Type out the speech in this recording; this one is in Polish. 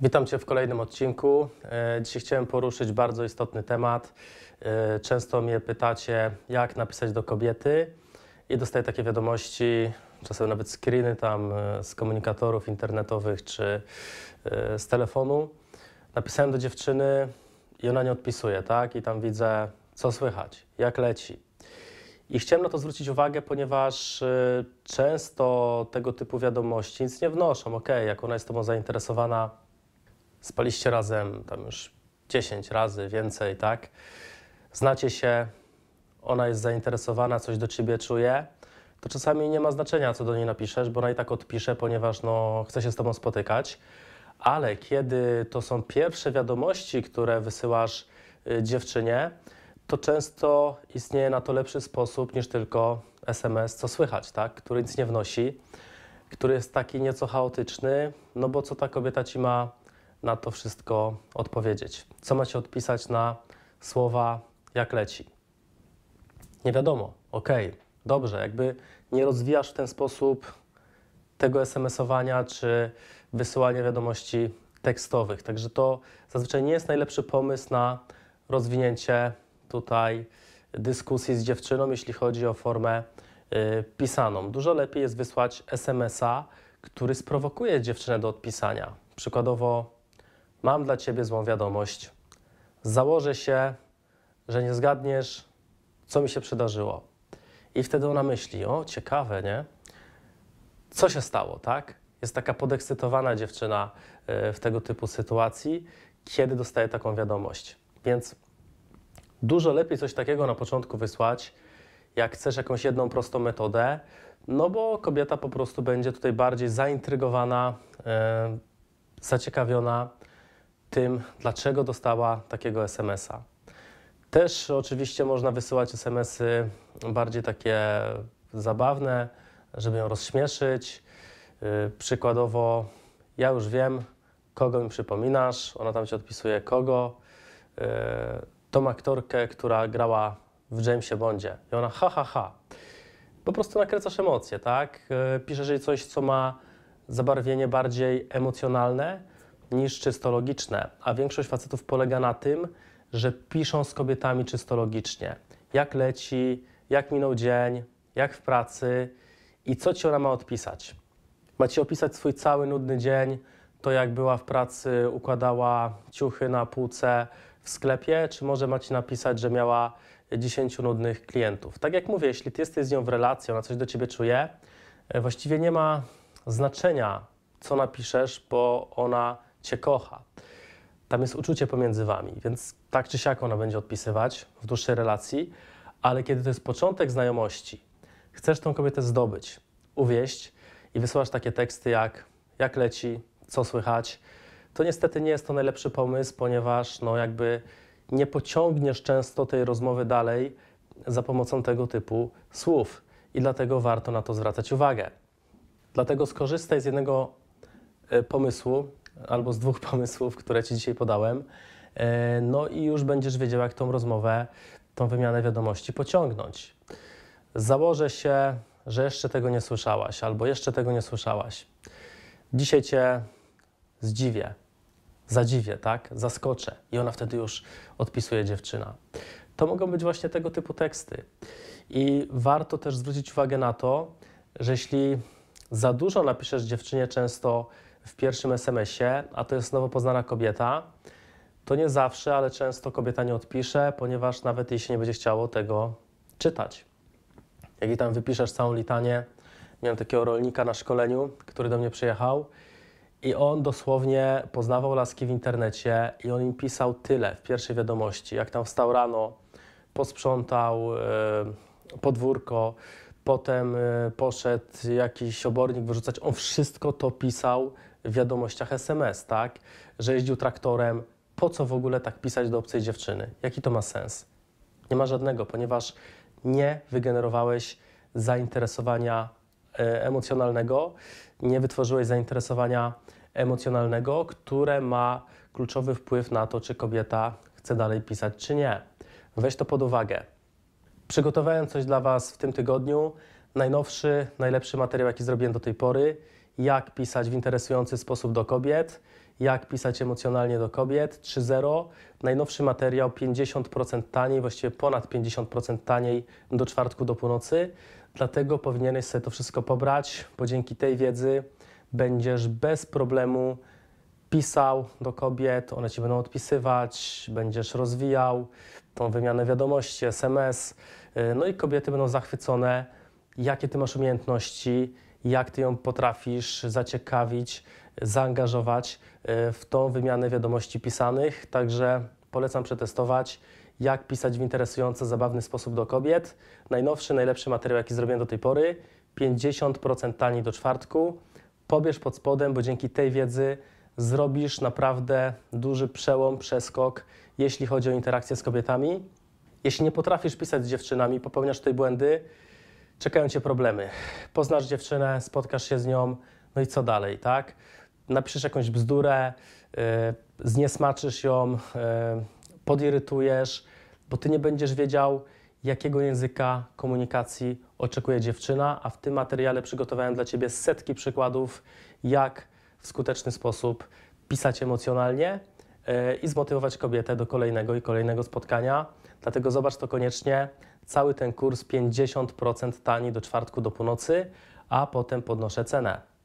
Witam Cię w kolejnym odcinku. E, dzisiaj chciałem poruszyć bardzo istotny temat. E, często mnie pytacie, jak napisać do kobiety, i dostaję takie wiadomości, czasem nawet screeny tam e, z komunikatorów internetowych czy z telefonu. Napisałem do dziewczyny i ona nie odpisuje, tak? I tam widzę, co słychać, jak leci. I chciałem na to zwrócić uwagę, ponieważ często tego typu wiadomości nic nie wnoszą. Ok, jak ona jest tobą zainteresowana, spaliście razem tam już 10 razy, więcej, tak? Znacie się, ona jest zainteresowana, coś do ciebie czuje, to czasami nie ma znaczenia, co do niej napiszesz, bo ona i tak odpisze, ponieważ no, chce się z tobą spotykać. Ale kiedy to są pierwsze wiadomości, które wysyłasz y, dziewczynie, to często istnieje na to lepszy sposób niż tylko SMS, co słychać, tak? który nic nie wnosi, który jest taki nieco chaotyczny, no bo co ta kobieta ci ma na to wszystko odpowiedzieć? Co macie odpisać na słowa jak leci? Nie wiadomo, ok, dobrze, jakby nie rozwijasz w ten sposób tego SMS-owania czy wysyłania wiadomości tekstowych. Także to zazwyczaj nie jest najlepszy pomysł na rozwinięcie tutaj dyskusji z dziewczyną, jeśli chodzi o formę y, pisaną. Dużo lepiej jest wysłać SMS-a, który sprowokuje dziewczynę do odpisania. Przykładowo Mam dla ciebie złą wiadomość. Założę się, że nie zgadniesz, co mi się przydarzyło. I wtedy ona myśli: O, ciekawe, nie? Co się stało, tak? Jest taka podekscytowana dziewczyna e, w tego typu sytuacji, kiedy dostaje taką wiadomość. Więc dużo lepiej coś takiego na początku wysłać, jak chcesz jakąś jedną prostą metodę, no bo kobieta po prostu będzie tutaj bardziej zaintrygowana, e, zaciekawiona tym, dlaczego dostała takiego SMS-a. Też oczywiście można wysyłać SMS-y bardziej takie zabawne, żeby ją rozśmieszyć. Y, przykładowo, ja już wiem, kogo mi przypominasz, ona tam ci odpisuje kogo. Y, tą aktorkę, która grała w Jamesie Bondzie. I ona ha, ha, ha. Po prostu nakręcasz emocje, tak? Y, piszesz jej coś, co ma zabarwienie bardziej emocjonalne, niż czysto logiczne, a większość facetów polega na tym, że piszą z kobietami czysto logicznie. Jak leci, jak minął dzień, jak w pracy i co ci ona ma odpisać. Ma ci opisać swój cały nudny dzień, to jak była w pracy, układała ciuchy na półce w sklepie, czy może ma ci napisać, że miała 10 nudnych klientów. Tak jak mówię, jeśli ty jesteś z nią w relacji, ona coś do ciebie czuje, e, właściwie nie ma znaczenia, co napiszesz, bo ona Cię kocha. Tam jest uczucie pomiędzy Wami, więc tak czy siak ona będzie odpisywać w dłuższej relacji, ale kiedy to jest początek znajomości, chcesz tą kobietę zdobyć, uwieść i wysyłasz takie teksty jak jak leci, co słychać, to niestety nie jest to najlepszy pomysł, ponieważ no jakby nie pociągniesz często tej rozmowy dalej za pomocą tego typu słów i dlatego warto na to zwracać uwagę. Dlatego skorzystaj z jednego e, pomysłu, albo z dwóch pomysłów, które Ci dzisiaj podałem. E, no i już będziesz wiedział, jak tą rozmowę, tą wymianę wiadomości pociągnąć. Założę się, że jeszcze tego nie słyszałaś, albo jeszcze tego nie słyszałaś. Dzisiaj Cię zdziwię, zadziwię, tak? Zaskoczę. I ona wtedy już odpisuje dziewczyna. To mogą być właśnie tego typu teksty. I warto też zwrócić uwagę na to, że jeśli za dużo napiszesz dziewczynie często w pierwszym SMS-ie, a to jest nowo poznana kobieta, to nie zawsze, ale często kobieta nie odpisze, ponieważ nawet jej się nie będzie chciało tego czytać. Jak i tam wypiszesz całą litanię, miałem takiego rolnika na szkoleniu, który do mnie przyjechał i on dosłownie poznawał laski w internecie i on im pisał tyle w pierwszej wiadomości, jak tam wstał rano, posprzątał yy, podwórko, Potem y, poszedł jakiś obornik wyrzucać. On wszystko to pisał w wiadomościach SMS, tak? Że jeździł traktorem. Po co w ogóle tak pisać do obcej dziewczyny? Jaki to ma sens? Nie ma żadnego, ponieważ nie wygenerowałeś zainteresowania e, emocjonalnego, nie wytworzyłeś zainteresowania emocjonalnego, które ma kluczowy wpływ na to, czy kobieta chce dalej pisać, czy nie. Weź to pod uwagę. Przygotowałem coś dla Was w tym tygodniu. Najnowszy, najlepszy materiał, jaki zrobiłem do tej pory. Jak pisać w interesujący sposób do kobiet. Jak pisać emocjonalnie do kobiet. 3.0. Najnowszy materiał 50% taniej, właściwie ponad 50% taniej do czwartku do północy. Dlatego powinieneś sobie to wszystko pobrać, bo dzięki tej wiedzy będziesz bez problemu pisał do kobiet, one ci będą odpisywać, będziesz rozwijał tą wymianę wiadomości, SMS. Y, no i kobiety będą zachwycone, jakie ty masz umiejętności, jak ty ją potrafisz zaciekawić, zaangażować y, w tą wymianę wiadomości pisanych. Także polecam przetestować, jak pisać w interesujący, zabawny sposób do kobiet. Najnowszy, najlepszy materiał, jaki zrobiłem do tej pory. 50% taniej do czwartku. Pobierz pod spodem, bo dzięki tej wiedzy zrobisz naprawdę duży przełom, przeskok, jeśli chodzi o interakcję z kobietami. Jeśli nie potrafisz pisać z dziewczynami, popełniasz tutaj błędy, czekają cię problemy. Poznasz dziewczynę, spotkasz się z nią, no i co dalej, tak? Napiszesz jakąś bzdurę, yy, zniesmaczysz ją, yy, podirytujesz, bo ty nie będziesz wiedział, jakiego języka komunikacji oczekuje dziewczyna, a w tym materiale przygotowałem dla ciebie setki przykładów, jak w skuteczny sposób pisać emocjonalnie e, i zmotywować kobietę do kolejnego i kolejnego spotkania. Dlatego zobacz to koniecznie. Cały ten kurs 50% tani do czwartku do północy, a potem podnoszę cenę.